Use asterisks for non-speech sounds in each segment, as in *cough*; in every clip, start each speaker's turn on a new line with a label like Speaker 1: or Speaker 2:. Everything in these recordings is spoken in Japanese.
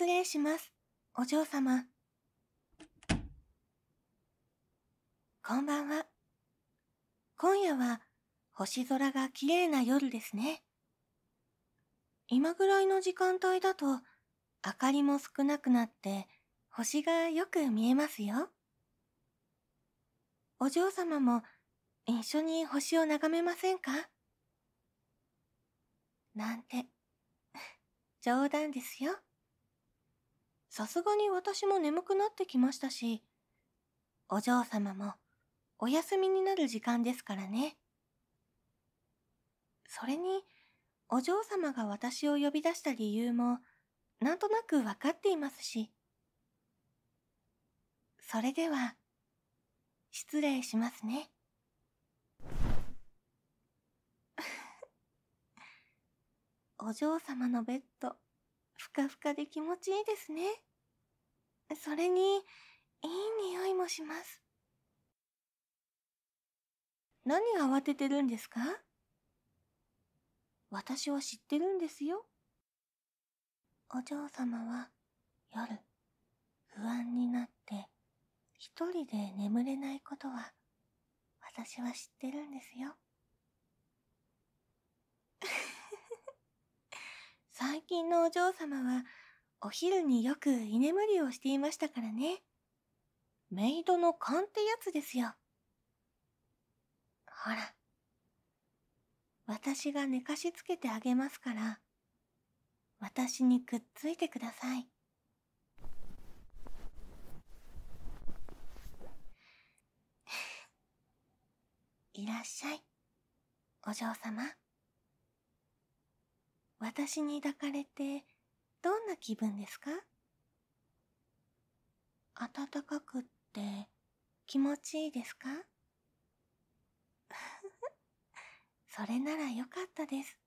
Speaker 1: 失礼します、お嬢様。こんばんは。今夜は星空が綺麗な夜ですね。今ぐらいの時間帯だと明かりも少なくなって星がよく見えますよ。お嬢様も一緒に星を眺めませんかなんて、冗談ですよ。さすがに私も眠くなってきましたし、お嬢様もお休みになる時間ですからね。それに、お嬢様が私を呼び出した理由も、なんとなくわかっていますし。それでは、失礼しますね。*laughs* お嬢様のベッド、ふかふかで気持ちいいですね。それに、いい匂いもします。何慌ててるんですか私は知ってるんですよ。お嬢様は夜不安になって一人で眠れないことは私は知ってるんですよ。*laughs* 最近のお嬢様はお昼によく居眠りをしていましたからね。メイドの勘ってやつですよ。ほら。私が寝かしつけてあげますから、私にくっついてください。*laughs* いらっしゃい、お嬢様。私に抱かれて、どんな気分ですか暖かくって気持ちいいですか *laughs* それならよかったです。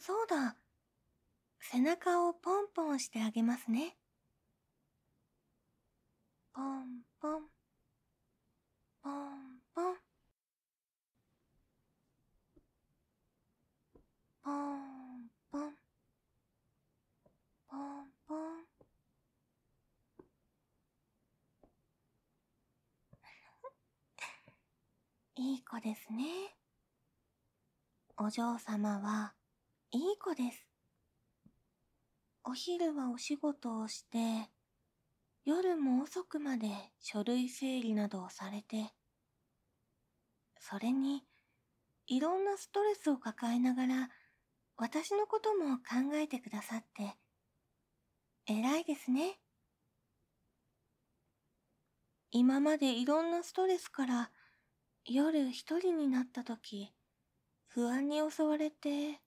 Speaker 1: そうだ。背中をポンポンしてあげますね。ポンポン。いい子ですね。お嬢様は、いい子です。お昼はお仕事をして、夜も遅くまで書類整理などをされて、それに、いろんなストレスを抱えながら、私のことも考えてくださって、偉いですね。今までいろんなストレスから夜一人になった時、不安に襲われて、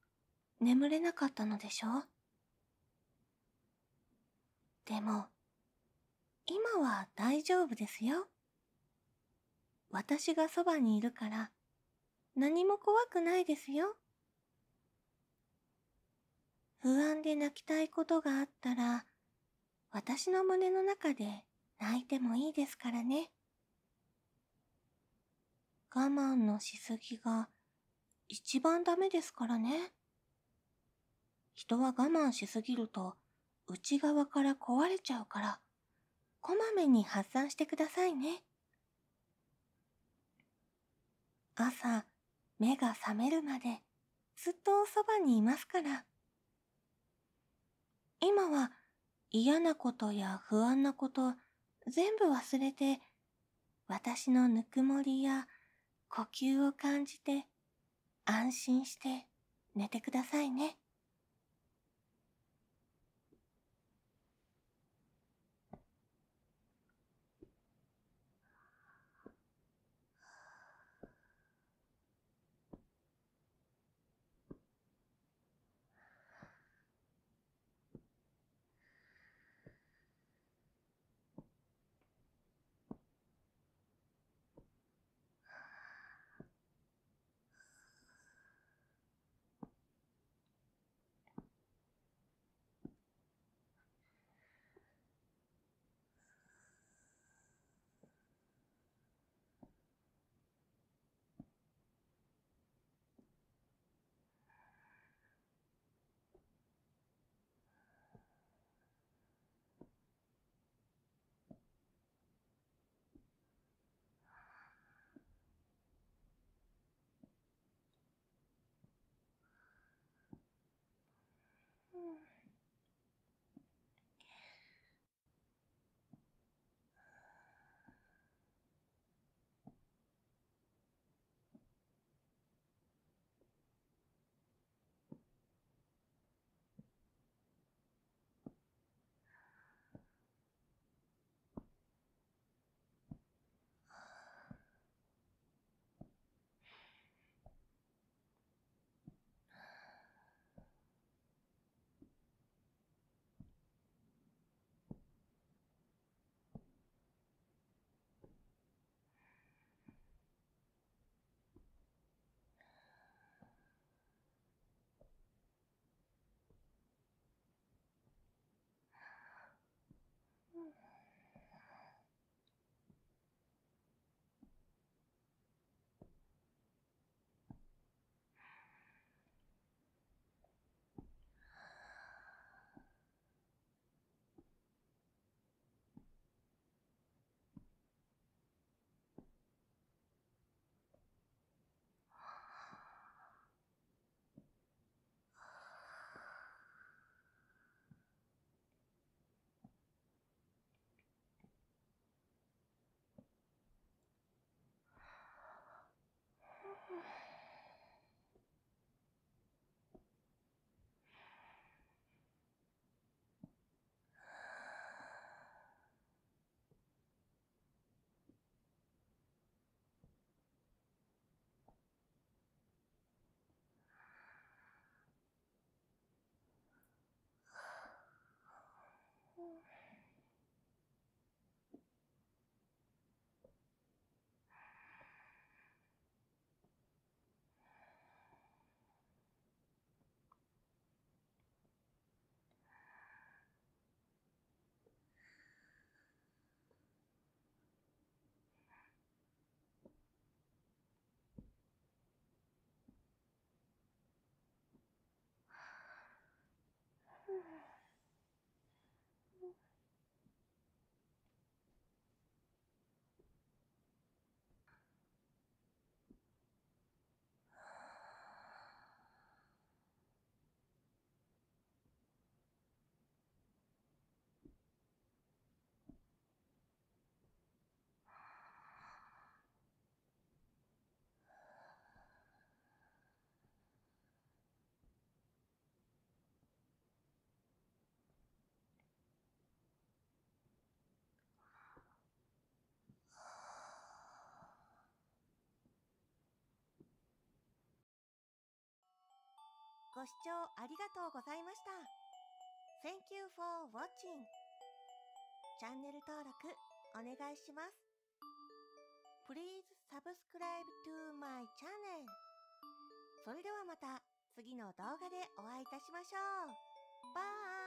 Speaker 1: 眠れなかったのでしょでも、今は大丈夫ですよ。私がそばにいるから、何も怖くないですよ。不安で泣きたいことがあったら、私の胸の中で泣いてもいいですからね。我慢のしすぎが一番ダメですからね。人は我慢しすぎると内側から壊れちゃうから、こまめに発散してくださいね。朝、目が覚めるまでずっとそばにいますから。今は嫌なことや不安なこと全部忘れて、私のぬくもりや呼吸を感じて安心して寝てくださいねご視聴ありがとうございました。Thank you for watching. チャンネル登録お願いします。Please subscribe to my channel. それではまた次の動画でお会いいたしましょう。バイ